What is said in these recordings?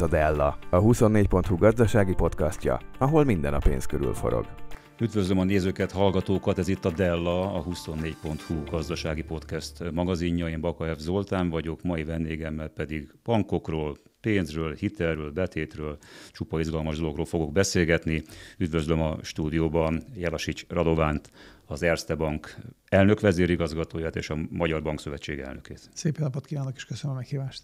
ez a Della, a 24.hu gazdasági podcastja, ahol minden a pénz körül forog. Üdvözlöm a nézőket, hallgatókat, ez itt a Della, a 24.hu gazdasági podcast magazinja. Én Baka F. Zoltán vagyok, mai vendégemmel pedig bankokról, pénzről, hitelről, betétről, csupa izgalmas dolgokról fogok beszélgetni. Üdvözlöm a stúdióban Jelasics Radovánt, az Erste Bank elnök vezérigazgatóját és a Magyar Bank Szövetség elnökét. Szép napot kívánok, és köszönöm a meghívást.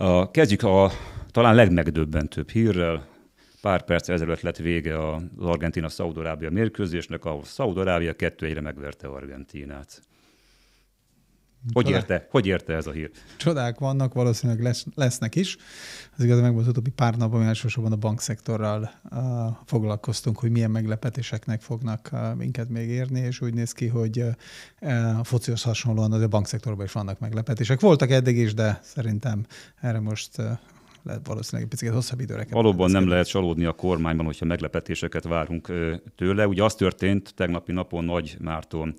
A, kezdjük a talán legmegdöbbentőbb hírrel. Pár perc ezelőtt lett vége az argentina szaudorábia mérkőzésnek, ahol Szaudorábia kettőjére megverte Argentinát. Hogy érte? Hogy érte ez a hír? Csodák vannak, valószínűleg lesz, lesznek is. Az igaz, meg az utóbbi pár napban, elsősorban a bankszektorral uh, foglalkoztunk, hogy milyen meglepetéseknek fognak uh, minket még érni, és úgy néz ki, hogy uh, a focihoz hasonlóan az a bankszektorban is vannak meglepetések. Voltak eddig is, de szerintem erre most uh, lehet valószínűleg picit hosszabb időre. Valóban nem lehet csalódni a kormányban, hogyha meglepetéseket várunk tőle. Ugye az történt tegnapi napon Nagy Márton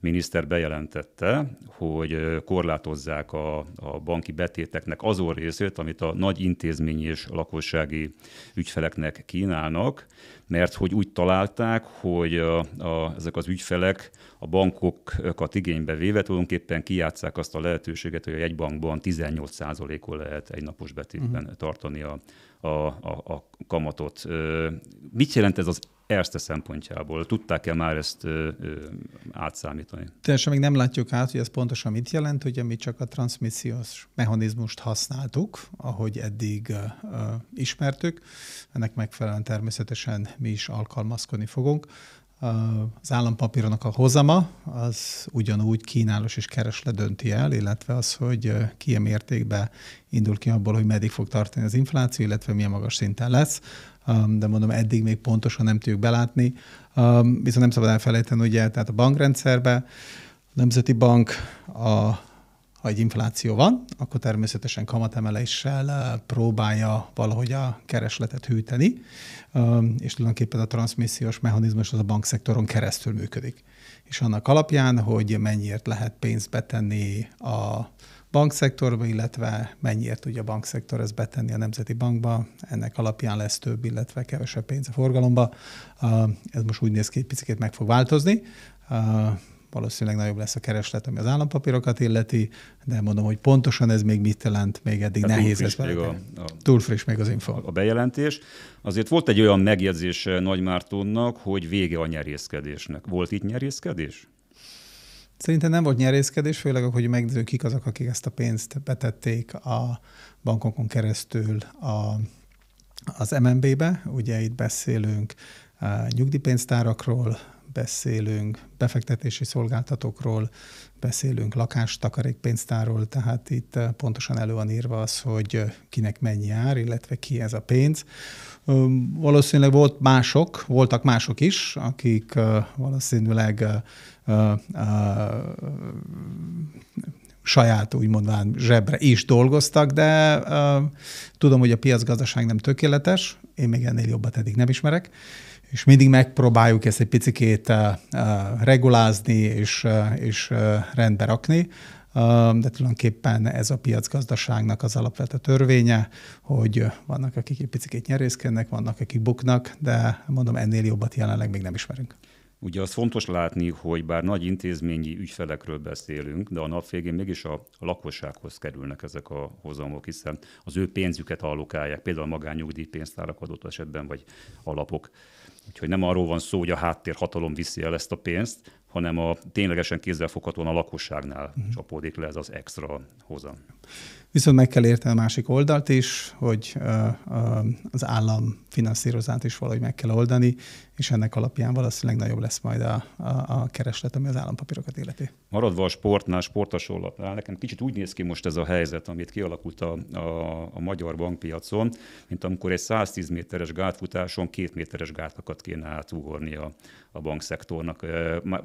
miniszter bejelentette, hogy korlátozzák a, a banki betéteknek azon részét, amit a nagy intézményi és lakossági ügyfeleknek kínálnak, mert hogy úgy találták, hogy a, a, ezek az ügyfelek a bankokat igénybe véve tulajdonképpen kijátszák azt a lehetőséget, hogy egy bankban 18%-on lehet egy napos betétben uh-huh. tartani a, a, a, a kamatot. Mit jelent ez az Erste szempontjából? Tudták-e már ezt ö, ö, átszámítani? Teljesen még nem látjuk át, hogy ez pontosan mit jelent. hogy mi csak a transmissziós mechanizmust használtuk, ahogy eddig ö, ö, ismertük. Ennek megfelelően természetesen mi is alkalmazkodni fogunk. Az állampapírnak a hozama az ugyanúgy kínálos és keresle dönti el, illetve az, hogy ki e mértékben indul ki abból, hogy meddig fog tartani az infláció, illetve milyen magas szinten lesz Um, de mondom, eddig még pontosan nem tudjuk belátni. Um, viszont nem szabad elfelejteni, ugye, tehát a bankrendszerbe, a Nemzeti Bank, a, ha egy infláció van, akkor természetesen kamatemeléssel uh, próbálja valahogy a keresletet hűteni, um, és tulajdonképpen a transmissziós mechanizmus az a bankszektoron keresztül működik. És annak alapján, hogy mennyiért lehet pénzt betenni a bankszektorba, illetve mennyiért tudja a bankszektor ezt betenni a Nemzeti Bankba. Ennek alapján lesz több, illetve kevesebb pénz a forgalomba. Ez most úgy néz ki, hogy picit meg fog változni valószínűleg nagyobb lesz a kereslet, ami az állampapírokat illeti, de mondom, hogy pontosan ez még mit jelent, még eddig Tehát nehéz ez még a, a, Túl friss még az info. A bejelentés. Azért volt egy olyan megjegyzés Nagy Mártonnak, hogy vége a nyerészkedésnek. Volt itt nyerészkedés? Szerintem nem volt nyerészkedés, főleg, hogy megnézzük, kik azok, akik ezt a pénzt betették a bankokon keresztül a, az MNB-be. Ugye itt beszélünk eh, nyugdíjpénztárakról, beszélünk befektetési szolgáltatókról, beszélünk lakástakarékpénztárról, tehát itt eh, pontosan elő van írva az, hogy eh, kinek mennyi jár, illetve ki ez a pénz. Valószínűleg volt mások, voltak mások is, akik valószínűleg saját úgymond zsebre is dolgoztak, de ö, tudom, hogy a piacgazdaság nem tökéletes, én még ennél jobbat eddig nem ismerek, és mindig megpróbáljuk ezt egy picikét ö, regulázni és, ö, és ö, rendbe rakni, de tulajdonképpen ez a piacgazdaságnak az alapvető törvénye, hogy vannak, akik egy picikét nyerészkednek, vannak, akik buknak, de mondom, ennél jobbat jelenleg még nem ismerünk. Ugye az fontos látni, hogy bár nagy intézményi ügyfelekről beszélünk, de a nap végén mégis a lakossághoz kerülnek ezek a hozamok, hiszen az ő pénzüket allokálják, például a magányugdíjpénztárak adott esetben, vagy alapok. Úgyhogy nem arról van szó, hogy a háttérhatalom viszi el ezt a pénzt, hanem a ténylegesen kézzelfoghatóan a lakosságnál uh-huh. csapódik le ez az extra hozam. Viszont meg kell érteni a másik oldalt is, hogy az állam finanszírozát is valahogy meg kell oldani, és ennek alapján valószínűleg nagyobb lesz majd a, a, a kereslet, ami az állampapírokat életi. Maradva a sportnál, sportasolatnál, nekem kicsit úgy néz ki most ez a helyzet, amit kialakult a, a, a magyar bankpiacon, mint amikor egy 110 méteres gátfutáson két méteres gátakat kéne átugorni a, a bankszektornak.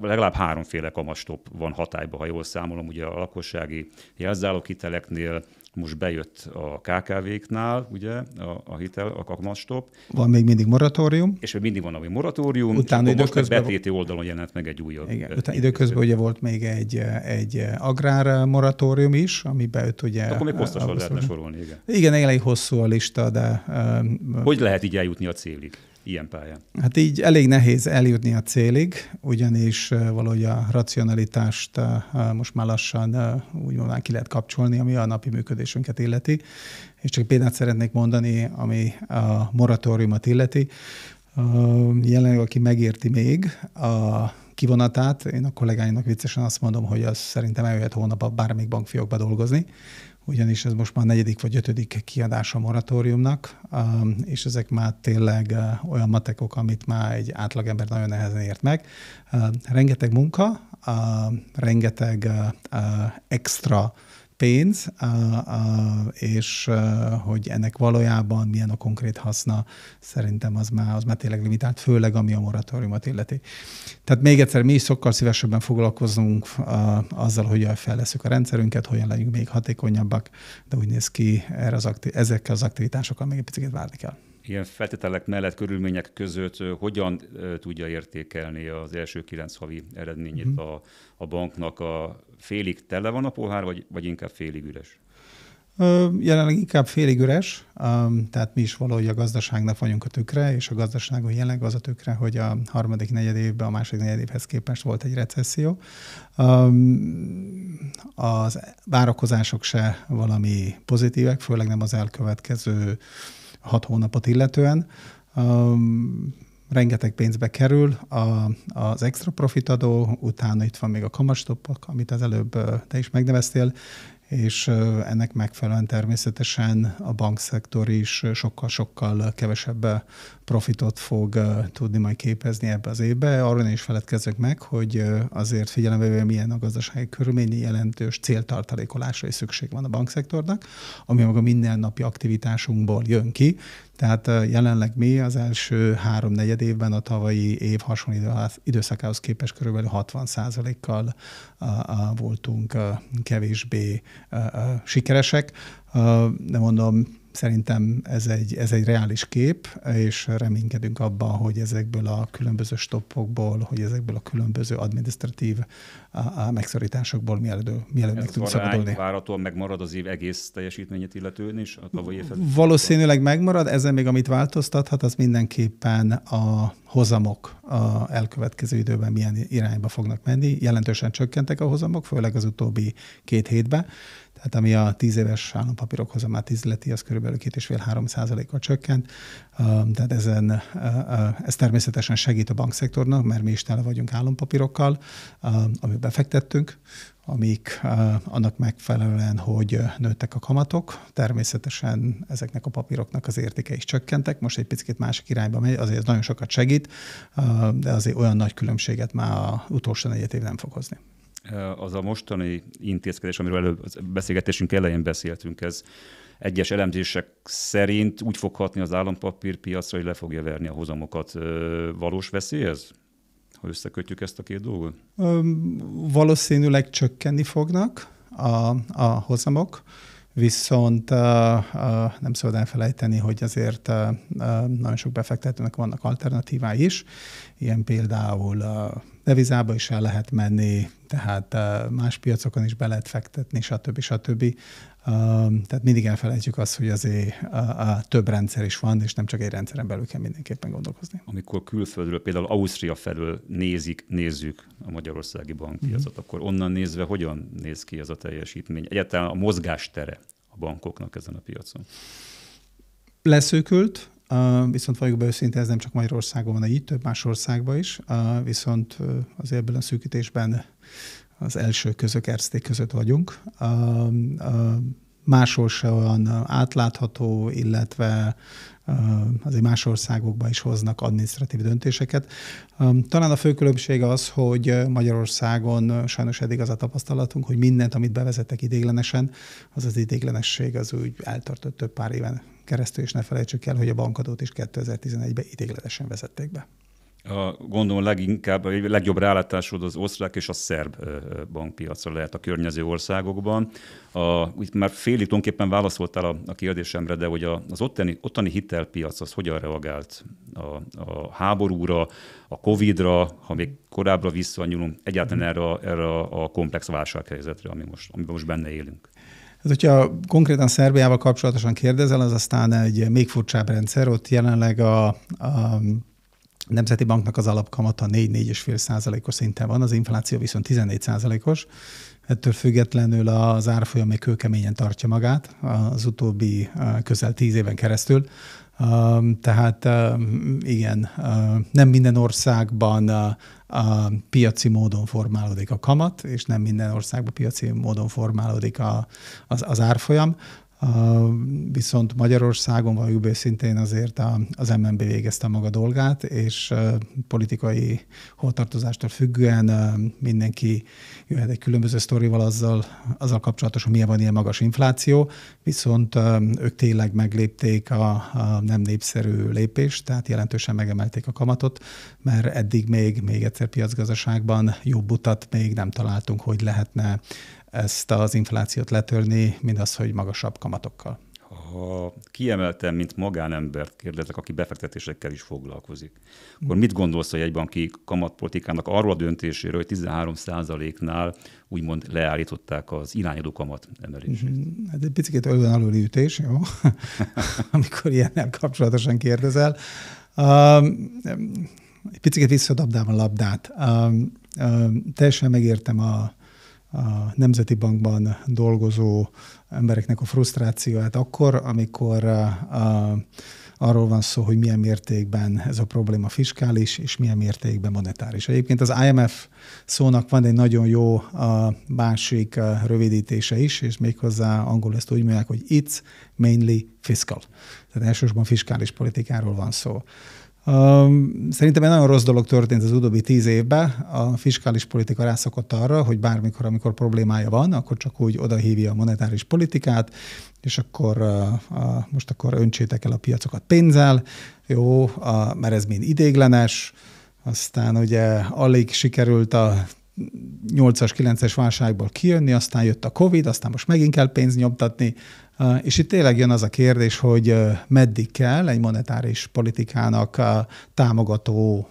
Legalább háromféle kamastop van hatályba, ha jól számolom, ugye a lakossági jelzálókiteleknél, most bejött a KKV-knál, ugye, a, a hitel, a kakmastop. Van még mindig moratórium. És még mindig van ami moratórium. Utána időközben... Most betéti oldalon jelent meg egy újabb. Igen, utána időközben ugye volt még egy, egy agrár moratórium is, ami bejött ugye... Akkor még posztosan lehetne sorolni, igen. Igen, elég hosszú a lista, de... Hogy lehet így eljutni a célig? ilyen pályán? Hát így elég nehéz eljutni a célig, ugyanis valahogy a racionalitást most már lassan úgymond már ki lehet kapcsolni, ami a napi működésünket illeti. És csak példát szeretnék mondani, ami a moratóriumot illeti. Jelenleg, aki megérti még a kivonatát, én a kollégáinak viccesen azt mondom, hogy az szerintem eljöhet hónap a bármelyik bankfiókba dolgozni, ugyanis ez most már negyedik vagy ötödik kiadása a moratóriumnak, um, és ezek már tényleg uh, olyan matekok, amit már egy átlagember nagyon nehezen ért meg. Uh, rengeteg munka, uh, rengeteg extra pénz, és hogy ennek valójában milyen a konkrét haszna, szerintem az már, az már tényleg limitált, főleg ami a moratóriumot illeti. Tehát még egyszer, mi is sokkal szívesebben foglalkozunk azzal, hogy fejleszünk a rendszerünket, hogyan legyünk még hatékonyabbak, de úgy néz ki, erre az akti- ezekkel az aktivitásokkal még egy picit várni kell ilyen feltételek mellett, körülmények között hogyan tudja értékelni az első kilenc havi eredményét mm. a, a banknak? A félig tele van a pohár, vagy, vagy inkább félig üres? Jelenleg inkább félig üres, tehát mi is valahogy a gazdaságnak vagyunk a tükre, és a gazdaságon jelenleg az a tükre, hogy a harmadik negyed évben, a második negyed évhez képest volt egy recesszió. Az várakozások se valami pozitívek, főleg nem az elkövetkező hat hónapot illetően. Um, rengeteg pénzbe kerül a, az extra profitadó, utána itt van még a kamastoppak, amit az előbb te is megneveztél, és ennek megfelelően természetesen a bankszektor is sokkal-sokkal kevesebb profitot fog tudni majd képezni ebbe az évbe. Arról is feledkezzük meg, hogy azért figyelembe véve milyen a gazdasági körülmény, jelentős céltartalékolásra is szükség van a bankszektornak, ami maga mindennapi aktivitásunkból jön ki, tehát jelenleg mi az első három negyed évben a tavalyi év hasonló időszakához képest körülbelül 60 kal voltunk kevésbé sikeresek. De mondom, Szerintem ez egy, ez egy reális kép, és reménykedünk abban, hogy ezekből a különböző stoppokból, hogy ezekből a különböző administratív a, a megszorításokból mielőbb, mielőbb meg tudunk szabadulni. Várhatóan megmarad az év egész teljesítményét illetően is a tavalyi Valószínűleg megmarad, ezen még amit változtathat, az mindenképpen a hozamok a elkövetkező időben milyen irányba fognak menni. Jelentősen csökkentek a hozamok, főleg az utóbbi két hétben. Tehát ami a 10 éves állampapírok hozamát izleti, az körülbelül 2,5-3 százaléka csökkent. Tehát ezen, ez természetesen segít a bankszektornak, mert mi is tele vagyunk állampapírokkal, amit befektettünk, amik annak megfelelően, hogy nőttek a kamatok. Természetesen ezeknek a papíroknak az értéke is csökkentek. Most egy picit másik irányba megy, azért ez nagyon sokat segít, de azért olyan nagy különbséget már az utolsó negyed év nem fog hozni az a mostani intézkedés, amiről előbb a beszélgetésünk elején beszéltünk, ez egyes elemzések szerint úgy fog hatni az állampapírpiacra, hogy le fogja verni a hozamokat. Valós veszély ez? Ha összekötjük ezt a két dolgot? Valószínűleg csökkenni fognak a, a hozamok viszont nem szabad elfelejteni, hogy azért nagyon sok befektetőnek vannak alternatívái is, ilyen például devizába is el lehet menni, tehát más piacokon is be lehet fektetni, stb. stb. Tehát mindig elfelejtjük azt, hogy azért a, a több rendszer is van, és nem csak egy rendszeren belül kell mindenképpen gondolkozni. Amikor külföldről, például Ausztria felől nézik, nézzük a magyarországi bankpiacot, mm-hmm. akkor onnan nézve hogyan néz ki ez a teljesítmény? Egyáltalán a mozgástere a bankoknak ezen a piacon? Leszőkült, viszont valljuk be őszintén, ez nem csak Magyarországon van így, több más országban is, viszont az ebből a szűkítésben az első erzték között vagyunk. Máshol se olyan átlátható, illetve azért más országokba is hoznak adminisztratív döntéseket. Talán a fő különbség az, hogy Magyarországon sajnos eddig az a tapasztalatunk, hogy mindent, amit bevezettek idéglenesen, az az idéglenesség az úgy eltartott több pár éven keresztül, és ne felejtsük el, hogy a bankadót is 2011-ben idéglenesen vezették be a, gondolom leginkább, a legjobb rálátásod az osztrák és a szerb bankpiacra lehet a környező országokban. A, itt már félig tulajdonképpen válaszoltál a, a kérdésemre, de hogy az ottani, ottani hitelpiac az hogyan reagált a, a háborúra, a Covid-ra, ha még korábbra visszanyúlunk, egyáltalán erre, erre a komplex válsághelyzetre, ami most, amiben most benne élünk. Hát, hogyha konkrétan Szerbiával kapcsolatosan kérdezel, az aztán egy még furcsább rendszer, ott jelenleg a, a Nemzeti Banknak az alapkamata 4-4,5 százalékos szinten van, az infláció viszont 14 százalékos, Ettől függetlenül az árfolyam még kőkeményen tartja magát az utóbbi közel tíz éven keresztül. Tehát igen, nem minden országban a piaci módon formálódik a kamat, és nem minden országban piaci módon formálódik a, az, az árfolyam viszont Magyarországon valójában őszintén azért az MNB végezte maga dolgát, és politikai holtartozástól függően mindenki jöhet egy különböző sztorival azzal, azzal kapcsolatos, hogy milyen van ilyen magas infláció, viszont ők tényleg meglépték a, a nem népszerű lépést, tehát jelentősen megemelték a kamatot, mert eddig még, még egyszer piacgazdaságban jobb utat még nem találtunk, hogy lehetne ezt az inflációt letörni, mint az, hogy magasabb kamatokkal. Ha kiemeltem, mint magánembert kérdezek, aki befektetésekkel is foglalkozik, akkor mit gondolsz a jegybanki kamatpolitikának arról a döntéséről, hogy 13 nál úgymond leállították az irányadó kamat emelését? Mhm. Ez egy picit olyan aluli ütés, jó? amikor ilyennel kapcsolatosan kérdezel. Um, egy picit visszadabdám a labdát. Um, um, teljesen megértem a a Nemzeti Bankban dolgozó embereknek a frusztrációját akkor, amikor a, uh, a, uh, arról van szó, hogy milyen mértékben ez a probléma fiskális, és milyen mértékben monetáris. Egyébként az IMF szónak van egy nagyon jó a uh, másik a rövidítése is, és méghozzá angol ezt úgy mondják, hogy it's mainly fiscal. Tehát elsősorban fiskális politikáról van szó. Szerintem egy nagyon rossz dolog történt az utóbbi tíz évben. A fiskális politika rászokott arra, hogy bármikor, amikor problémája van, akkor csak úgy odahívja a monetáris politikát, és akkor most akkor öntsétek el a piacokat pénzzel, jó, mert ez mind idéglenes, aztán ugye alig sikerült a 8-as, 9-es válságból kijönni, aztán jött a COVID, aztán most megint kell pénz nyomtatni, és itt tényleg jön az a kérdés, hogy meddig kell egy monetáris politikának támogató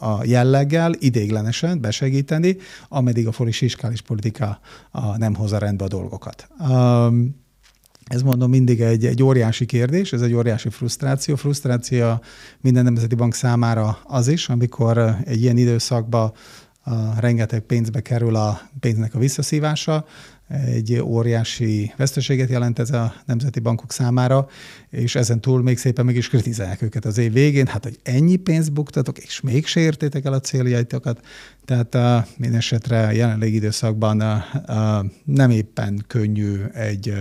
a, jelleggel idéglenesen besegíteni, ameddig a forisiskális politika nem hozza rendbe a dolgokat. Ez mondom mindig egy, egy óriási kérdés, ez egy óriási frusztráció. Frusztráció minden nemzeti bank számára az is, amikor egy ilyen időszakban a rengeteg pénzbe kerül a pénznek a visszaszívása, egy óriási veszteséget jelent ez a nemzeti bankok számára, és ezen túl még szépen meg is kritizálják őket az év végén, hát hogy ennyi pénzt buktatok, és még se értétek el a céljaitokat, hát tehát a eh, minden esetre jelenlegi időszakban a, eh, eh, nem éppen könnyű egy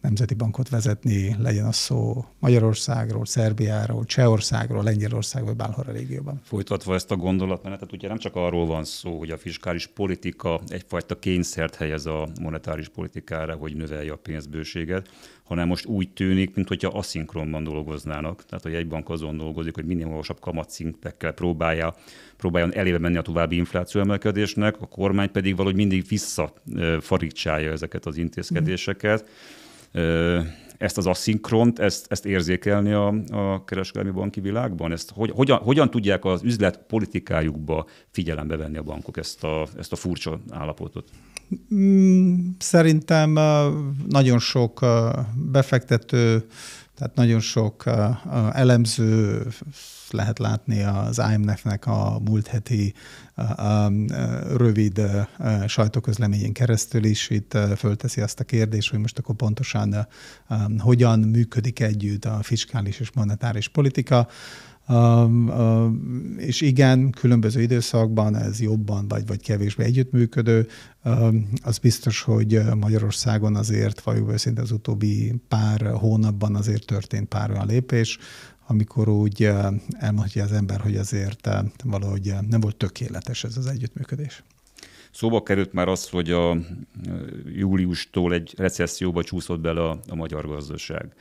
nemzeti bankot vezetni, legyen az szó Magyarországról, Szerbiáról, Csehországról, Lengyelországról, vagy bárhol a régióban. Folytatva ezt a gondolatmenetet, ugye nem csak arról van szó, hogy a fiskális politika egyfajta kényszert helyez a monetáris politikára, hogy növelje a pénzbőséget, hanem most úgy tűnik, mintha aszinkronban dolgoznának. Tehát, hogy egy bank azon dolgozik, hogy minél magasabb kamatszintekkel próbálja, próbáljon elébe menni a további infláció emelkedésnek, a kormány pedig valahogy mindig visszafarítsálja ezeket az intézkedéseket. Mm. Ezt az aszinkront, ezt, ezt érzékelni a, a kereskedelmi banki világban? Ezt hogy, hogyan, hogyan tudják az üzlet politikájukba figyelembe venni a bankok ezt a, ezt a furcsa állapotot? Mm, szerintem nagyon sok befektető, tehát nagyon sok elemző lehet látni az IMF-nek a múlt heti rövid sajtóközleményén keresztül is. Itt fölteszi azt a kérdést, hogy most akkor pontosan hogyan működik együtt a fiskális és monetáris politika és igen, különböző időszakban ez jobban vagy, vagy kevésbé együttműködő. Az biztos, hogy Magyarországon azért, valójában őszintén az utóbbi pár hónapban azért történt pár olyan lépés, amikor úgy elmondja az ember, hogy azért valahogy nem volt tökéletes ez az együttműködés. Szóba került már az, hogy a júliustól egy recesszióba csúszott bele a, a magyar gazdaság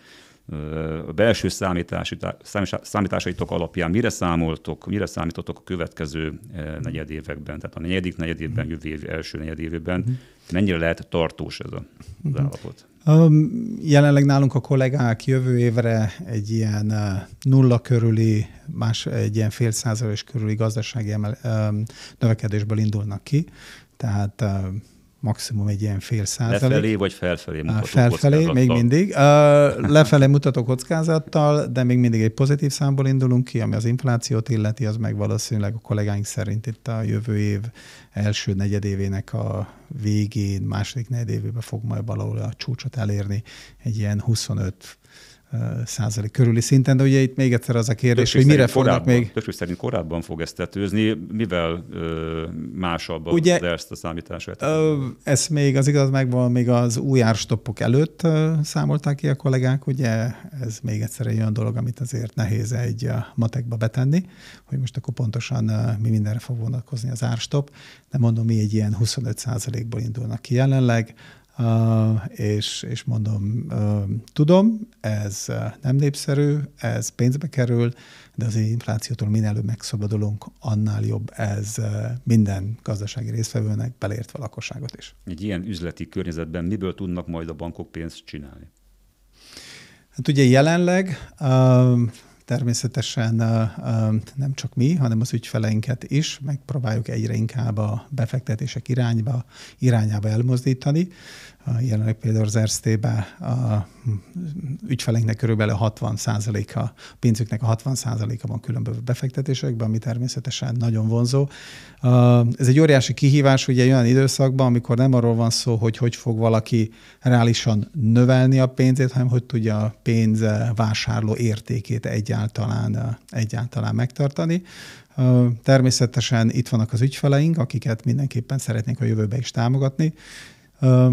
a belső számítási, számításaitok alapján mire számoltok, mire számítotok a következő e, negyed években, tehát a negyedik negyed évben, jövő év első negyed évben, mennyire lehet tartós ez a, az állapot? jelenleg nálunk a kollégák jövő évre egy ilyen nulla körüli, más egy ilyen fél százalékos körüli gazdasági emel, növekedésből indulnak ki, tehát maximum egy ilyen fél százalék. Lefelé vagy felfelé mutató Felfelé, még mindig. Lefelé mutató kockázattal, de még mindig egy pozitív számból indulunk ki, ami az inflációt illeti, az meg valószínűleg a kollégáink szerint itt a jövő év első negyedévének a végén, második negyedévében fog majd valahol a csúcsot elérni, egy ilyen 25 százalék körüli szinten, de ugye itt még egyszer az a kérdés, hogy mire fognak még... Többség szerint korábban fog ezt tetőzni, mivel ö, másabb ugye, az ezt a számítását? Ö, ezt még az igaz megvan, még az új árstoppok előtt ö, számolták ki a kollégák, ugye ez még egyszer egy olyan dolog, amit azért nehéz egy matekba betenni, hogy most akkor pontosan ö, mi mindenre fog vonatkozni az árstopp, de mondom, mi egy ilyen 25 százalékból indulnak ki jelenleg, Uh, és, és mondom, uh, tudom, ez uh, nem népszerű, ez pénzbe kerül, de az inflációtól minél előbb megszabadulunk, annál jobb ez minden gazdasági részvevőnek, beleértve a lakosságot is. Egy ilyen üzleti környezetben miből tudnak majd a bankok pénzt csinálni? Hát ugye jelenleg Természetesen nem csak mi, hanem az ügyfeleinket is megpróbáljuk egyre inkább a befektetések irányba, irányába elmozdítani. Jelenleg például az RST-be a ügyfeleinknek körülbelül 60 a pénzüknek a 60 a van különböző befektetésekben, ami természetesen nagyon vonzó. Ez egy óriási kihívás ugye olyan időszakban, amikor nem arról van szó, hogy hogy fog valaki reálisan növelni a pénzét, hanem hogy tudja a pénz eh, vásárló értékét egyáltalán, eh, egyáltalán megtartani. Természetesen itt vannak az ügyfeleink, akiket mindenképpen szeretnénk a jövőbe is támogatni,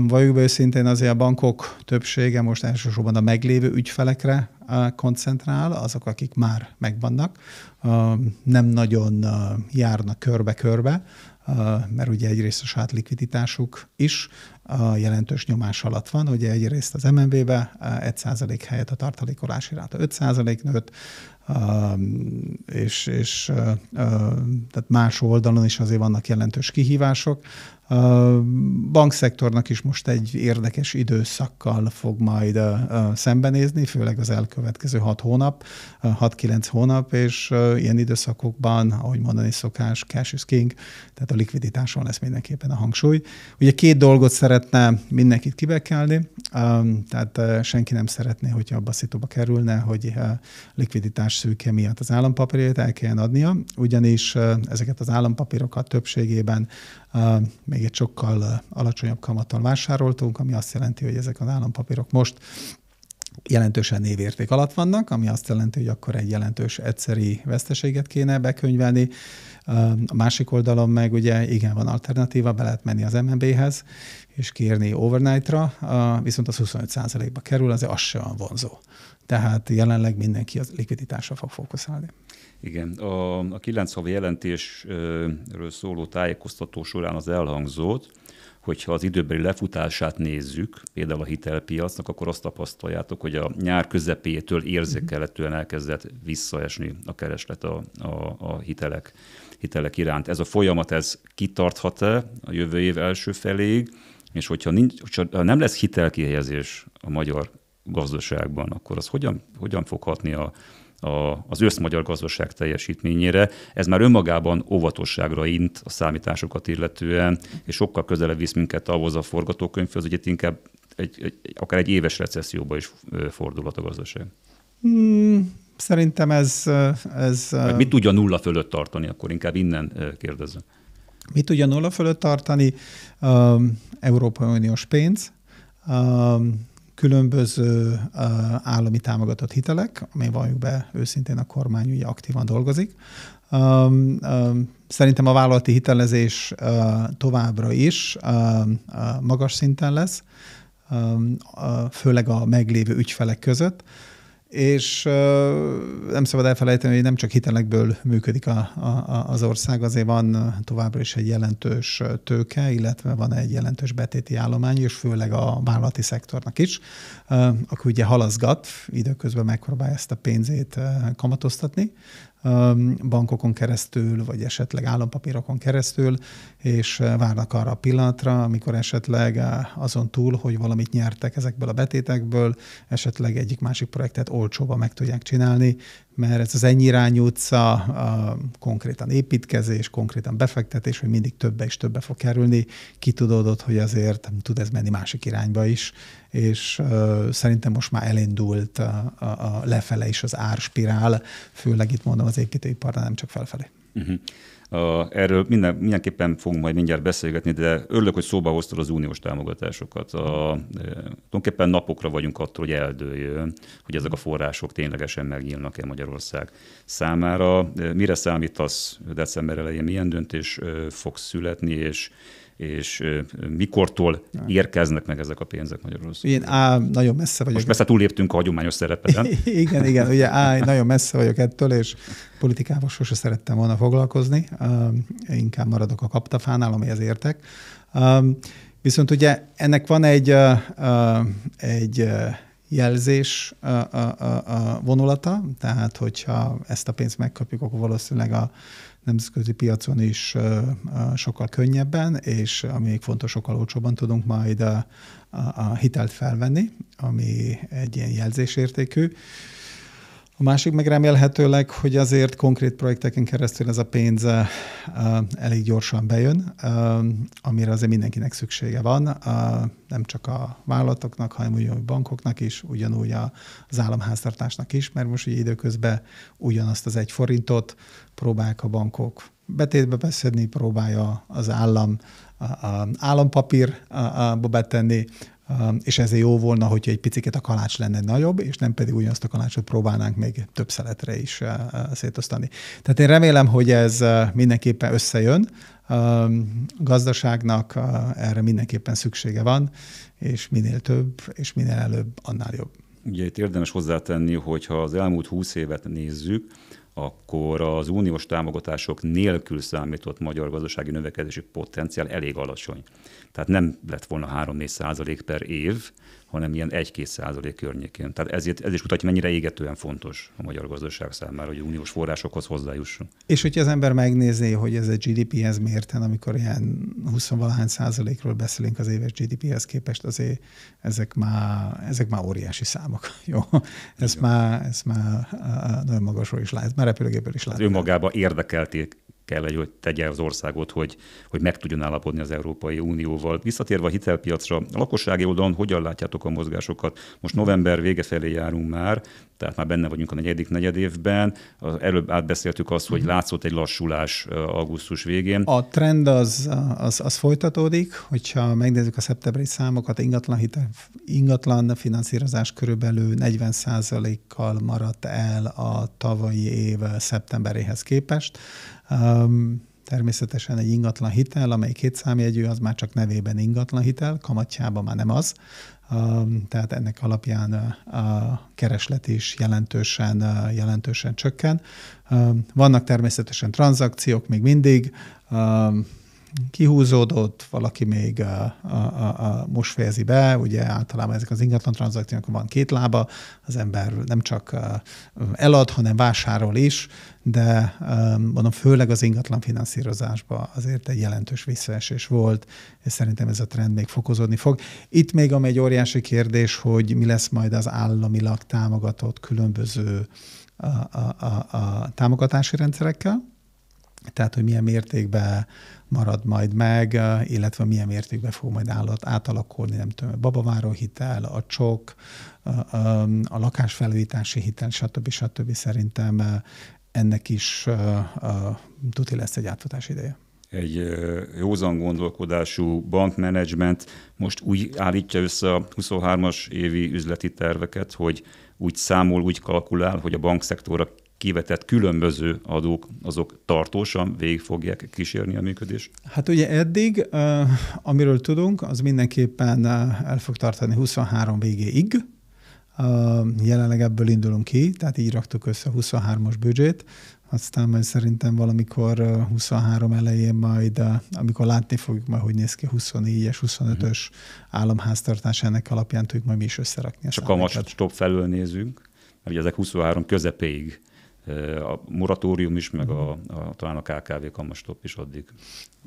Valljuk be őszintén azért a bankok többsége most elsősorban a meglévő ügyfelekre koncentrál, azok, akik már megvannak, nem nagyon járnak körbe-körbe, mert ugye egyrészt a saját likviditásuk is jelentős nyomás alatt van. Ugye egyrészt az MNB-be 1% helyett a tartalékolási ráta 5% nőtt, és, és tehát más oldalon is azért vannak jelentős kihívások. A bankszektornak is most egy érdekes időszakkal fog majd szembenézni, főleg az elkövetkező hat hónap, 6-9 hónap, és ilyen időszakokban, ahogy mondani szokás, cash is king, tehát a likviditáson lesz mindenképpen a hangsúly. Ugye két dolgot szeretne mindenkit kibekelni, tehát senki nem szeretné, hogyha abba szitóba kerülne, hogy likviditás szűke miatt az állampapírjait el kelljen adnia, ugyanis ezeket az állampapírokat többségében még egy sokkal alacsonyabb kamattal vásároltunk, ami azt jelenti, hogy ezek az állampapírok most jelentősen névérték alatt vannak, ami azt jelenti, hogy akkor egy jelentős egyszeri veszteséget kéne bekönyvelni. A másik oldalon meg ugye igen, van alternatíva, be lehet menni az MNB-hez és kérni overnight-ra, viszont az 25%-ba kerül, azért az sem vonzó. Tehát jelenleg mindenki az likviditásra fog fókuszálni. Igen, a, a kilenc havi jelentésről szóló tájékoztató során az elhangzott, hogyha az időbeli lefutását nézzük, például a hitelpiacnak, akkor azt tapasztaljátok, hogy a nyár közepétől érzékelhetően elkezdett visszaesni a kereslet a, a, a hitelek, hitelek iránt. Ez a folyamat, ez kitarthat-e a jövő év első feléig, és hogyha, nincs, hogyha nem lesz hitelkihelyezés a magyar gazdaságban, akkor az hogyan, hogyan fog hatni a, a, az összmagyar gazdaság teljesítményére. Ez már önmagában óvatosságra int a számításokat illetően, és sokkal közelebb visz minket ahhoz a forgatókönyvhöz, hogy itt inkább egy, egy, akár egy éves recesszióba is fordulhat a gazdaság. Hmm, szerintem ez... ez mit tudja nulla fölött tartani, akkor inkább innen kérdezem. Mit tudja nulla fölött tartani? Európai Uniós pénz, különböző állami támogatott hitelek, amely valljuk be őszintén a kormány ugye aktívan dolgozik. Szerintem a vállalati hitelezés továbbra is magas szinten lesz, főleg a meglévő ügyfelek között és nem szabad elfelejteni, hogy nem csak hitelekből működik a, a, az ország, azért van továbbra is egy jelentős tőke, illetve van egy jelentős betéti állomány, és főleg a vállalati szektornak is, aki ugye halaszgat, időközben megpróbálja ezt a pénzét kamatoztatni, Um, bankokon keresztül, vagy esetleg állampapírokon keresztül, és uh, várnak arra a pillanatra, amikor esetleg uh, azon túl, hogy valamit nyertek ezekből a betétekből, esetleg egyik másik projektet olcsóban meg tudják csinálni, mert ez az ennyirányú utca a uh, konkrétan építkezés, konkrétan befektetés, hogy mindig többe és többe fog kerülni, kitudódott, hogy azért tud ez menni másik irányba is, és uh, szerintem most már elindult a, a, a lefele is az árspirál, főleg itt mondom az építőiparnál, nem csak felfelé. Uh-huh. Uh, erről minden, mindenképpen fogunk majd mindjárt beszélgetni, de örülök, hogy szóba hoztad az uniós támogatásokat. A, tulajdonképpen napokra vagyunk attól, hogy eldőljön, hogy ezek a források ténylegesen megnyílnak-e Magyarország számára. Mire számítasz december elején, milyen döntés fog születni, és és mikortól érkeznek meg ezek a pénzek Magyarországon. Én á, nagyon messze vagyok. Most persze túléptünk a hagyományos szerepeden. igen, igen, ugye á, nagyon messze vagyok ettől, és politikával sose szerettem volna foglalkozni. Inkább maradok a kaptafánál, amihez értek. Viszont ugye ennek van egy, egy jelzés vonulata, tehát hogyha ezt a pénzt megkapjuk, akkor valószínűleg a nemzetközi piacon is sokkal könnyebben, és ami fontos, sokkal olcsóban tudunk majd a, a, a hitelt felvenni, ami egy ilyen jelzésértékű. A másik meg remélhetőleg, hogy azért konkrét projekteken keresztül ez a pénz elég gyorsan bejön, amire azért mindenkinek szüksége van, nem csak a vállalatoknak, hanem úgy a bankoknak is, ugyanúgy az államháztartásnak is, mert most ugye időközben ugyanazt az egy forintot próbálják a bankok betétbe beszedni, próbálja az állam állampapírba betenni, és ezért jó volna, hogyha egy piciket a kalács lenne nagyobb, és nem pedig ugyanazt a kalácsot próbálnánk még több szeletre is eh, eh, szétosztani. Tehát én remélem, hogy ez eh, mindenképpen összejön, a gazdaságnak erre mindenképpen szüksége van, és minél több, és minél előbb, annál jobb. Ugye itt érdemes hozzátenni, hogy ha az elmúlt 20 évet nézzük, akkor az uniós támogatások nélkül számított magyar gazdasági növekedési potenciál elég alacsony. Tehát nem lett volna 3-4 százalék per év, hanem ilyen 1-2 százalék környékén. Tehát ezért, ez is mutatja, mennyire égetően fontos a magyar gazdaság számára, hogy uniós forrásokhoz hozzájusson. És hogyha az ember megnézné, hogy ez a GDP-hez mérten, amikor ilyen 20 valahány százalékról beszélünk az éves GDP-hez képest, azért ezek már, ezek már óriási számok. Jó, ez Jó. már, ez már nagyon magasról is lát, már repülőgéből is hát lát. Önmagában érdekelték kell, hogy tegye az országot, hogy, hogy meg tudjon állapodni az Európai Unióval. Visszatérve a hitelpiacra, a lakossági oldalon hogyan látjátok a mozgásokat? Most november vége felé járunk már, tehát már benne vagyunk a negyedik negyed évben. Előbb átbeszéltük azt, hogy mhm. látszott egy lassulás augusztus végén. A trend az, az, az folytatódik, hogyha megnézzük a szeptemberi számokat, ingatlan, hitel, ingatlan finanszírozás körülbelül 40%-kal maradt el a tavalyi év szeptemberéhez képest. Természetesen egy ingatlan hitel, amely két számjegyű, az már csak nevében ingatlan hitel, kamatjában már nem az. Tehát ennek alapján a kereslet is jelentősen, jelentősen csökken. Vannak természetesen tranzakciók még mindig, kihúzódott, valaki még a, a, a, most fejezi be, ugye általában ezek az ingatlan tranzakciók van két lába, az ember nem csak elad, hanem vásárol is, de mondom, főleg az ingatlan finanszírozásban azért egy jelentős visszaesés volt, és szerintem ez a trend még fokozódni fog. Itt még ami egy óriási kérdés, hogy mi lesz majd az államilag támogatott különböző a, a, a, a támogatási rendszerekkel, tehát hogy milyen mértékben marad majd meg, eh, illetve milyen mértékben fog majd állat átalakulni, nem tudom, a babaváró hitel, a csok, a, eh, a, lakásfelújítási hitel, stb. stb. Szerintem eh, ennek is tuti lesz egy átfutás ideje egy józan gondolkodású bankmenedzsment most úgy állítja össze a 23-as évi üzleti terveket, hogy úgy számol, úgy kalkulál, hogy a bankszektorra kivetett különböző adók, azok tartósan végig fogják kísérni a működést? Hát ugye eddig, amiről tudunk, az mindenképpen el fog tartani 23 végéig, Jelenleg ebből indulunk ki, tehát így raktuk össze a 23 os büdzsét, aztán majd szerintem valamikor 23 elején majd, amikor látni fogjuk majd, hogy néz ki 24-es, 25-ös mhm. államháztartás, ennek alapján tudjuk majd mi is összerakni. Csak a, a stop felől nézünk, mert ugye ezek 23 közepéig a moratórium is, meg a, a, talán a KKV kamastop is addig.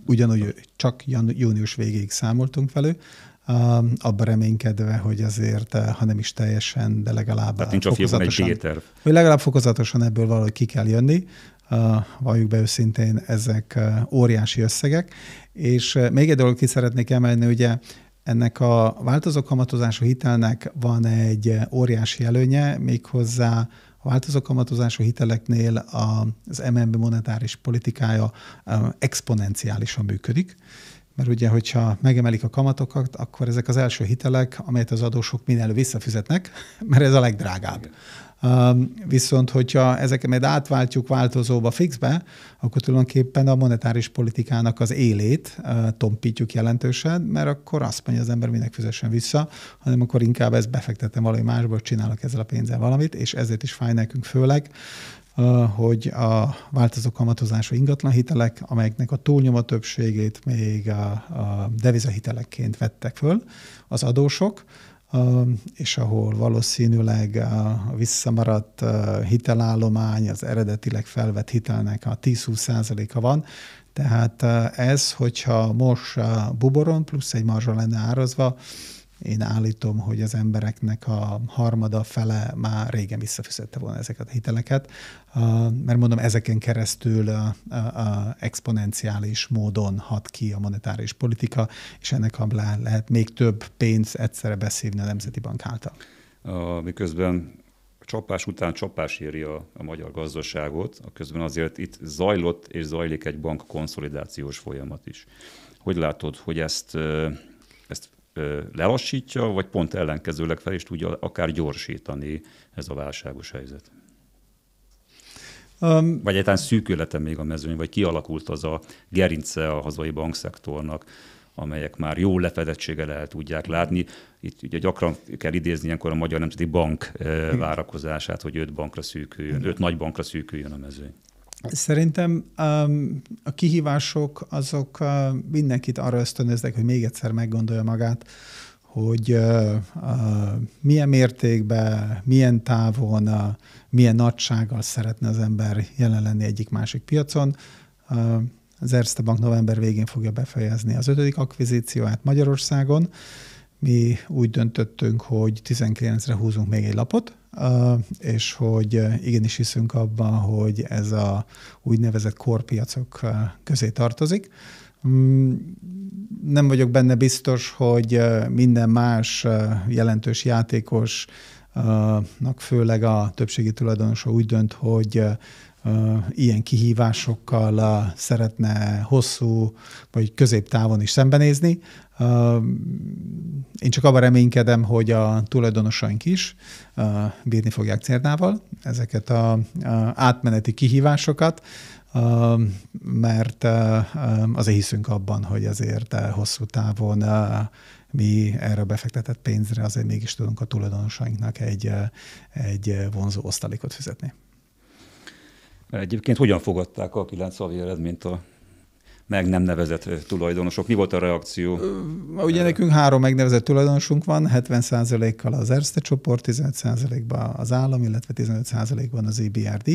Ugyanúgy csak június végéig számoltunk velő, abba reménykedve, hogy azért, eh, ha nem is teljesen, de legalább Tehát nincs a fokozatosan, egy terv. legalább fokozatosan ebből valahogy ki kell jönni. Eh, valljuk be őszintén, ezek eh, óriási összegek. És még egy dolog ki szeretnék emelni, ugye ennek a változó kamatozású hitelnek van egy óriási előnye, méghozzá a változó kamatozású hiteleknél az MNB monetáris politikája exponenciálisan működik, mert ugye, hogyha megemelik a kamatokat, akkor ezek az első hitelek, amelyet az adósok minél visszafizetnek, mert ez a legdrágább. Viszont, hogyha ezeket majd átváltjuk változóba, fixbe, akkor tulajdonképpen a monetáris politikának az élét tompítjuk jelentősen, mert akkor azt mondja az ember, minek fizessen vissza, hanem akkor inkább ezt befektetem valami másba, csinálok ezzel a pénzzel valamit, és ezért is fáj nekünk főleg, hogy a változó kamatozású hitelek, amelyeknek a túlnyomó többségét még a, a devizahitelekként vettek föl az adósok, és ahol valószínűleg a visszamaradt hitelállomány, az eredetileg felvett hitelnek a 10-20%-a van, tehát ez, hogyha most buboron plusz egy marzsa lenne árazva, én állítom, hogy az embereknek a harmada fele már régen visszafizette volna ezeket a hiteleket, mert mondom, ezeken keresztül a, a, a exponenciális módon hat ki a monetáris politika, és ennek alá lehet még több pénz egyszerre beszívni a Nemzeti Bank által. Miközben csapás után csapás írja a, a magyar gazdaságot, a közben azért itt zajlott és zajlik egy bank konszolidációs folyamat is. Hogy látod, hogy ezt lelassítja, vagy pont ellenkezőleg fel is tudja akár gyorsítani ez a válságos helyzet? Um, vagy egyáltalán szűkülete még a mezőny, vagy kialakult az a gerince a hazai bankszektornak, amelyek már jó lefedettséggel el tudják látni. Itt ugye gyakran kell idézni ilyenkor a Magyar Nemzeti Bank várakozását, hogy öt bankra szűküljön, öt nagy bankra szűküljön a mezőny. Szerintem um, a kihívások azok uh, mindenkit arra ösztönöznek, hogy még egyszer meggondolja magát, hogy uh, uh, milyen mértékben, milyen távon, milyen nagysággal szeretne az ember jelen lenni egyik-másik piacon. az Erste Bank november végén fogja befejezni az ötödik akvizícióját Magyarországon mi úgy döntöttünk, hogy 19-re húzunk még egy lapot, és hogy igenis hiszünk abban, hogy ez a úgynevezett korpiacok közé tartozik. Mm, nem vagyok benne biztos, hogy minden más jelentős játékosnak, főleg a többségi tulajdonosa úgy dönt, hogy ilyen kihívásokkal szeretne hosszú vagy középtávon is szembenézni. Én csak abban reménykedem, hogy a tulajdonosaink is bírni fogják Cernával ezeket az átmeneti kihívásokat, mert azért hiszünk abban, hogy azért hosszú távon mi erre befektetett pénzre azért mégis tudunk a tulajdonosainknak egy, egy vonzó osztalékot fizetni. Egyébként hogyan fogadták a kilenc havi eredményt a meg nem nevezett tulajdonosok. Mi volt a reakció? Ugye nekünk három megnevezett tulajdonosunk van, 70%-kal az Erste csoport, 15%-ban az állam, illetve 15%-ban az EBRD.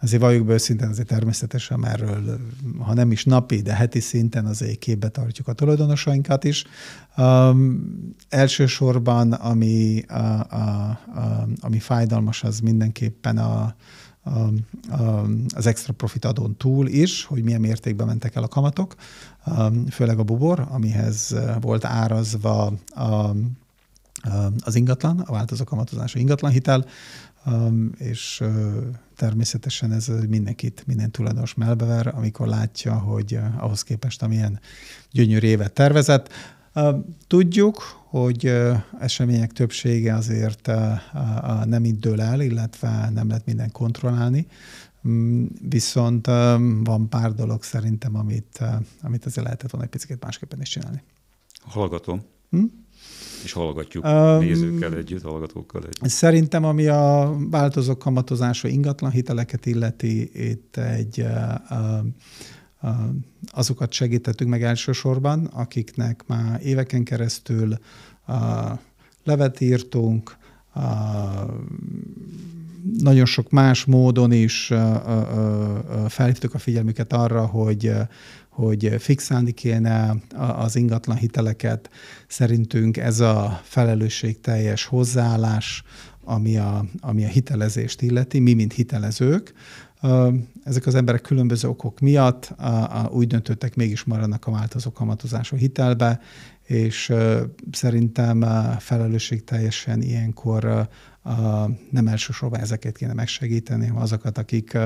Azért valljuk be őszintén, azért természetesen erről, ha nem is napi, de heti szinten azért képbe tartjuk a tulajdonosainkat is. Um, elsősorban, ami, a, a, a, ami fájdalmas, az mindenképpen a, az extra profit adón túl is, hogy milyen mértékben mentek el a kamatok, főleg a bubor, amihez e, volt árazva a, az ingatlan, a változó kamatozású ingatlan hitel, és e, természetesen ez mindenkit, minden tulajdonos melbever, amikor látja, hogy e, ahhoz képest, amilyen gyönyörű évet tervezett, Tudjuk, hogy események többsége azért nem itt dől el, illetve nem lehet minden kontrollálni, mm, viszont van pár dolog szerintem, amit, amit azért lehetett volna egy picit másképpen is csinálni. Hallgatom. Hm? És hallgatjuk um, nézőkkel mm. együtt, hallgatókkal együtt. Szerintem, ami a változó kamatozású ingatlan hiteleket illeti, itt egy uh, uh, azokat segítettük meg elsősorban, akiknek már éveken keresztül levet írtunk, nagyon sok más módon is felhívtuk a figyelmüket arra, hogy, hogy fixálni kéne az ingatlan hiteleket. Szerintünk ez a felelősségteljes hozzáállás, ami a, ami a hitelezést illeti, mi, mint hitelezők, ezek az emberek különböző okok miatt a, a, úgy döntöttek, mégis maradnak a változó kamatozású hitelbe, és ö, szerintem teljesen ilyenkor nem elsősorban ezeket kéne megsegíteni, hanem azokat, akik,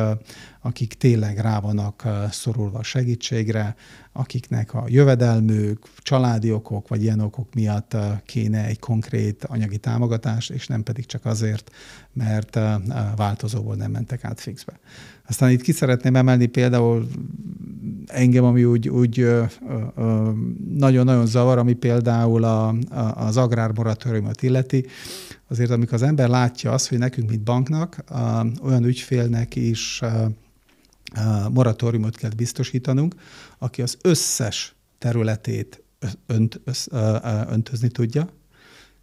akik tényleg rá vannak szorulva a segítségre, akiknek a jövedelmük, családi okok vagy ilyen okok miatt kéne egy konkrét anyagi támogatást, és nem pedig csak azért, mert változóból nem mentek át fixbe. Aztán itt ki szeretném emelni például engem, ami úgy, úgy nagyon-nagyon zavar, ami például a, a, az agrármoratóriumot illeti, azért amikor az ember látja azt, hogy nekünk, mint banknak, a, olyan ügyfélnek is a, a moratóriumot kell biztosítanunk, aki az összes területét önt, össz, öntözni tudja,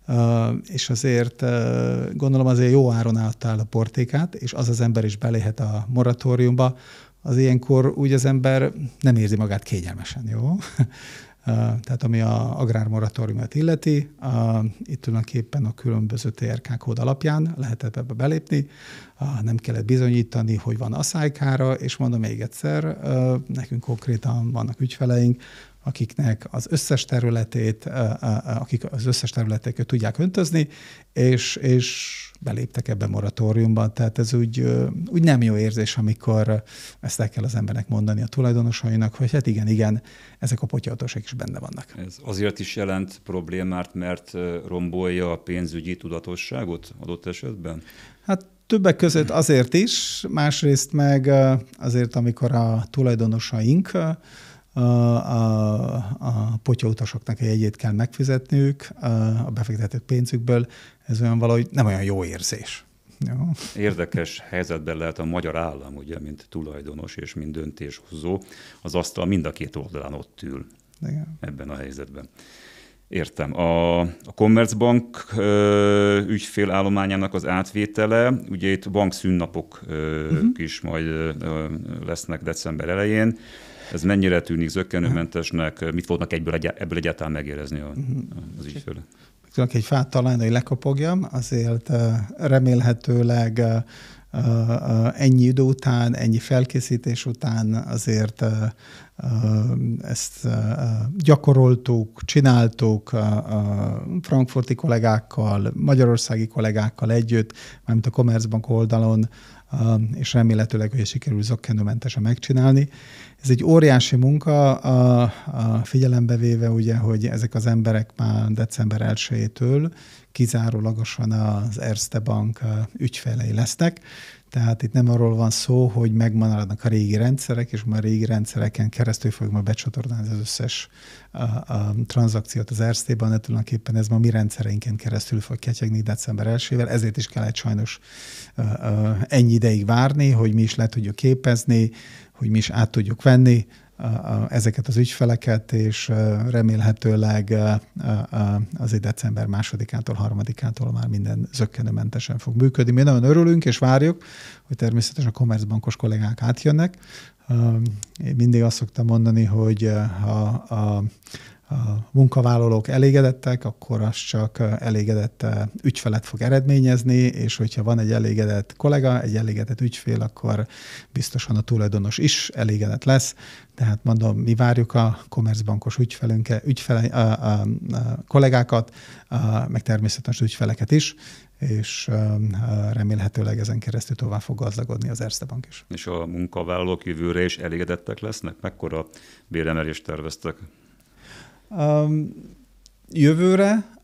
Uh, és azért uh, gondolom azért jó áron álltál a portékát, és az az ember is beléhet a moratóriumba, az ilyenkor úgy az ember nem érzi magát kényelmesen, jó? Tehát ami a agrármoratóriumot illeti, a, itt tulajdonképpen a különböző TRK kód alapján lehetett ebbe belépni, nem kellett bizonyítani, hogy van szájkára, és mondom még egyszer, nekünk konkrétan vannak ügyfeleink, akiknek az összes területét, akik az összes területeket tudják öntözni, és, és beléptek ebbe a moratóriumban, tehát ez úgy, úgy nem jó érzés, amikor ezt el kell az embernek mondani a tulajdonosainak, hogy hát igen, igen, ezek a potyautósok is benne vannak. Ez azért is jelent problémát, mert rombolja a pénzügyi tudatosságot adott esetben? Hát Többek között azért is, másrészt meg azért, amikor a tulajdonosaink a, a, a potyautasoknak egy jegyét kell megfizetniük a befektetett pénzükből, ez olyan valahogy nem olyan jó érzés. Jó. Érdekes helyzetben lehet a magyar állam, ugye, mint tulajdonos és mint döntéshozó, az asztal mind a két oldalán ott ül Igen. ebben a helyzetben. Értem. A, a Commerzbank ö, ügyfélállományának az átvétele, ugye itt bankszűnnapok ö, uh-huh. is majd ö, lesznek december elején, ez mennyire tűnik zöggenőmentesnek, mit fognak egyből egy, ebből egyáltalán megérezni a, mhm. az ügyfőle? Tudok egy fát találni, hogy lekopogjam, azért remélhetőleg ennyi idő után, ennyi felkészítés után azért ezt gyakoroltuk, csináltuk frankfurti kollégákkal, magyarországi kollégákkal együtt, mármint a Commerzbank oldalon, és remélhetőleg, hogy sikerül zokkenőmentesen megcsinálni. Ez egy óriási munka, a, a figyelembe véve ugye, hogy ezek az emberek már december 1-től kizárólagosan az Erste Bank ügyfelei lesznek, tehát itt nem arról van szó, hogy megmaradnak a régi rendszerek, és már a régi rendszereken keresztül fogjuk ma becsatornázni az összes a, a tranzakciót az Erztében, de tulajdonképpen ez ma mi rendszereinken keresztül fog ketyegni december 1-ével, ezért is kellett sajnos a, a, ennyi ideig várni, hogy mi is le tudjuk képezni, hogy mi is át tudjuk venni ezeket az ügyfeleket, és remélhetőleg az egy december másodikától, harmadikától már minden zöggenőmentesen fog működni. Mi nagyon örülünk és várjuk, hogy természetesen a Commerzbankos kollégák átjönnek. Én mindig azt szoktam mondani, hogy ha a a munkavállalók elégedettek, akkor az csak elégedett ügyfelet fog eredményezni, és hogyha van egy elégedett kollega, egy elégedett ügyfél, akkor biztosan a tulajdonos is elégedett lesz. Tehát mondom, mi várjuk a kommerzbankos ügyfelünk, ügyfele, a, a, a kollégákat, a, meg természetesen ügyfeleket is, és remélhetőleg ezen keresztül tovább fog gazdagodni az Erste Bank is. És a munkavállalók jövőre is elégedettek lesznek? Mekkora béremelést terveztek? Jövőre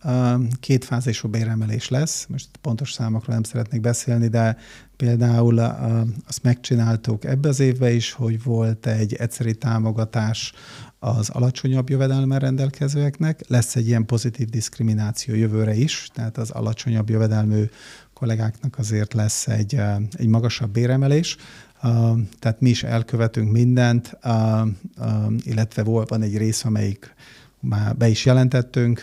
két fázisú béremelés lesz, most pontos számokról nem szeretnék beszélni, de például azt megcsináltuk ebbe az évbe is, hogy volt egy egyszeri támogatás az alacsonyabb jövedelemmel rendelkezőeknek, lesz egy ilyen pozitív diszkrimináció jövőre is, tehát az alacsonyabb jövedelmű kollégáknak azért lesz egy, egy magasabb béremelés, tehát mi is elkövetünk mindent, illetve volt van egy rész, amelyik már be is jelentettünk.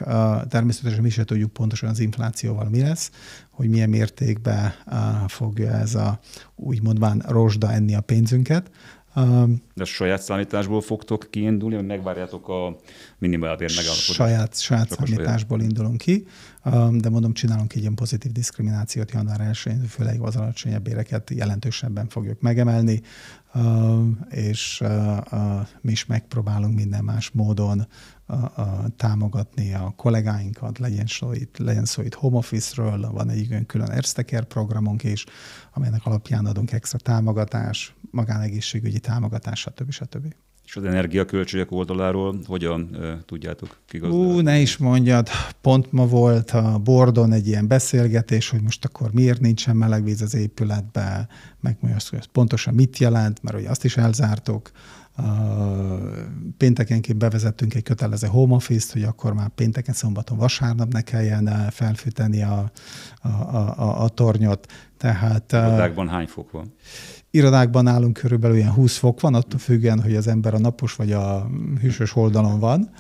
Természetesen mi se tudjuk pontosan az inflációval mi lesz, hogy milyen mértékben fogja ez a már rozsda enni a pénzünket. De a saját számításból fogtok kiindulni, vagy megvárjátok a minimálbér megállapodást? Saját, saját számításból saját. indulunk ki, de mondom, csinálunk egy ilyen pozitív diszkriminációt január 1 főleg az alacsonyabb éreket jelentősebben fogjuk megemelni, és mi is megpróbálunk minden más módon a, a, támogatni a kollégáinkat, legyen szó itt, legyen szó itt home office-ről, van egy igen külön Erzteker programunk is, amelynek alapján adunk extra támogatás, magánegészségügyi támogatás, stb. stb. És az energiaköltségek oldaláról hogyan e, tudjátok kigazdálni? Ú, ne is mondjad, pont ma volt a Bordon egy ilyen beszélgetés, hogy most akkor miért nincsen melegvíz az épületben, meg azt, hogy ez pontosan mit jelent, mert hogy azt is elzártok, Péntekenként bevezettünk egy kötelező home office-t, hogy akkor már pénteken, szombaton, vasárnap ne kelljen eh, felfűteni a, a, a, a, a tornyot. Tehát... Eh, a hány fok van? irodákban állunk körülbelül ilyen 20 fok van, attól függően, hogy az ember a napos vagy a hűsös oldalon van.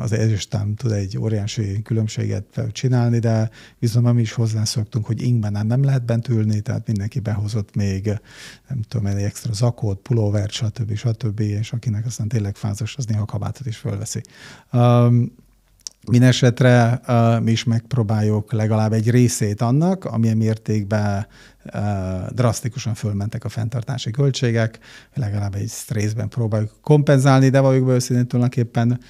Az ezüstám tud egy óriási különbséget csinálni, de viszont mi is hozzászoktunk, hogy ingben nem lehet bent ülni, tehát mindenki behozott még, nem tudom, egy extra zakót, pulóvert, stb. stb. stb. és akinek aztán tényleg fázos, az néha kabátot is fölveszi. Um, Mindenesetre mi is megpróbáljuk legalább egy részét annak, amilyen mértékben drasztikusan fölmentek a fenntartási költségek, legalább egy részben próbáljuk kompenzálni, de valójában őszintén tulajdonképpen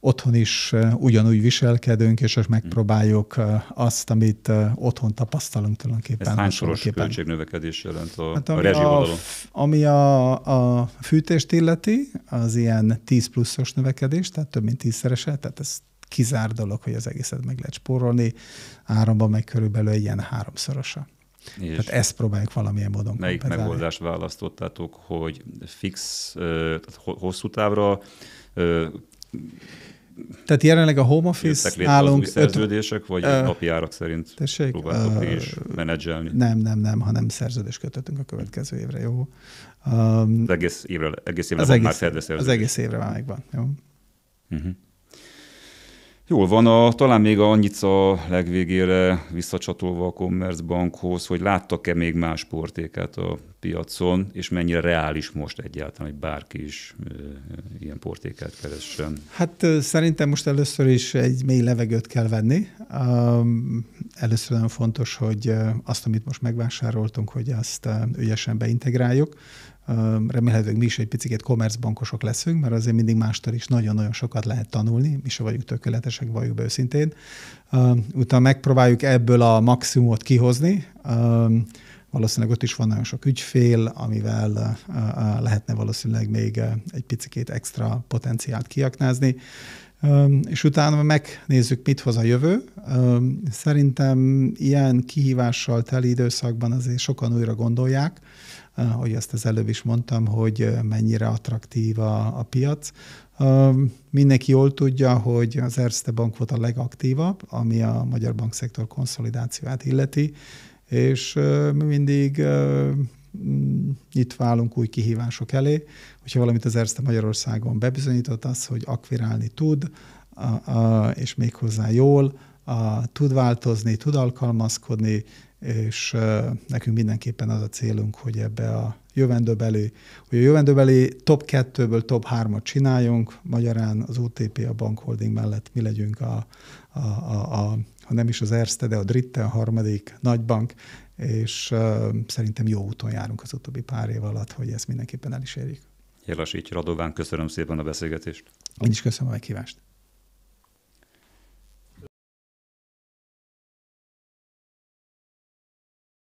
otthon is ugyanúgy viselkedünk, és most megpróbáljuk azt, amit otthon tapasztalunk tulajdonképpen. Ez hányszoros költségnövekedés jelent a, hát, ami a rezsi a, Ami a, a fűtést illeti, az ilyen 10 pluszos növekedés, tehát több mint tízszerese, tehát ez kizár dolog, hogy az egészet meg lehet spórolni, áramban meg körülbelül egy ilyen háromszorosa. És Tehát ezt próbáljuk valamilyen módon Melyik kompenzálni. megoldást választottátok, hogy fix, hosszú távra tehát jelenleg a home office állunk... Az új szerződések, öt... vagy uh, napi árak szerint tessék, próbáltok uh, is menedzselni? Nem, nem, nem, hanem szerződést kötöttünk a következő évre, jó? Um, az egész évre, egész évre az van egész, már szerződés. Az egész évre már megvan, jó? Uh-huh. Jól van, a, talán még annyit a legvégére visszacsatolva a Commerzbankhoz, hogy láttak-e még más portéket a piacon, és mennyire reális most egyáltalán, hogy bárki is e, ilyen portéket keressen? Hát szerintem most először is egy mély levegőt kell venni. Először nagyon fontos, hogy azt, amit most megvásároltunk, hogy azt ügyesen beintegráljuk remélhetőleg mi is egy picit kommerzbankosok leszünk, mert azért mindig mástól is nagyon-nagyon sokat lehet tanulni, mi se vagyunk tökéletesek, valljuk be őszintén. Utána megpróbáljuk ebből a maximumot kihozni, valószínűleg ott is van nagyon sok ügyfél, amivel lehetne valószínűleg még egy picit extra potenciált kiaknázni és utána megnézzük, mit hoz a jövő. Szerintem ilyen kihívással teli időszakban azért sokan újra gondolják, öh, hogy ezt az előbb is mondtam, hogy mennyire attraktív a, a piac. Mindenki jól tudja, hogy az Erste Bank volt a legaktívabb, ami a magyar bankszektor konszolidációját illeti, és mi mindig Mm, itt állunk új kihívások elé. Hogyha valamit az Erste Magyarországon bebizonyított, az, hogy akvirálni tud, és méghozzá jól, tud változni, tud alkalmazkodni, és nekünk mindenképpen az a célunk, hogy ebbe a jövendőbeli, hogy a jövendőbeli top 2-ből top 3-at csináljunk, magyarán az OTP, a bankholding mellett mi legyünk a, a, a, a ha nem is az Erste, de a Dritte, a harmadik nagybank, és uh, szerintem jó úton járunk az utóbbi pár év alatt, hogy ezt mindenképpen el is érjük. Jelasíts Radován, köszönöm szépen a beszélgetést. Én is köszönöm a meghívást.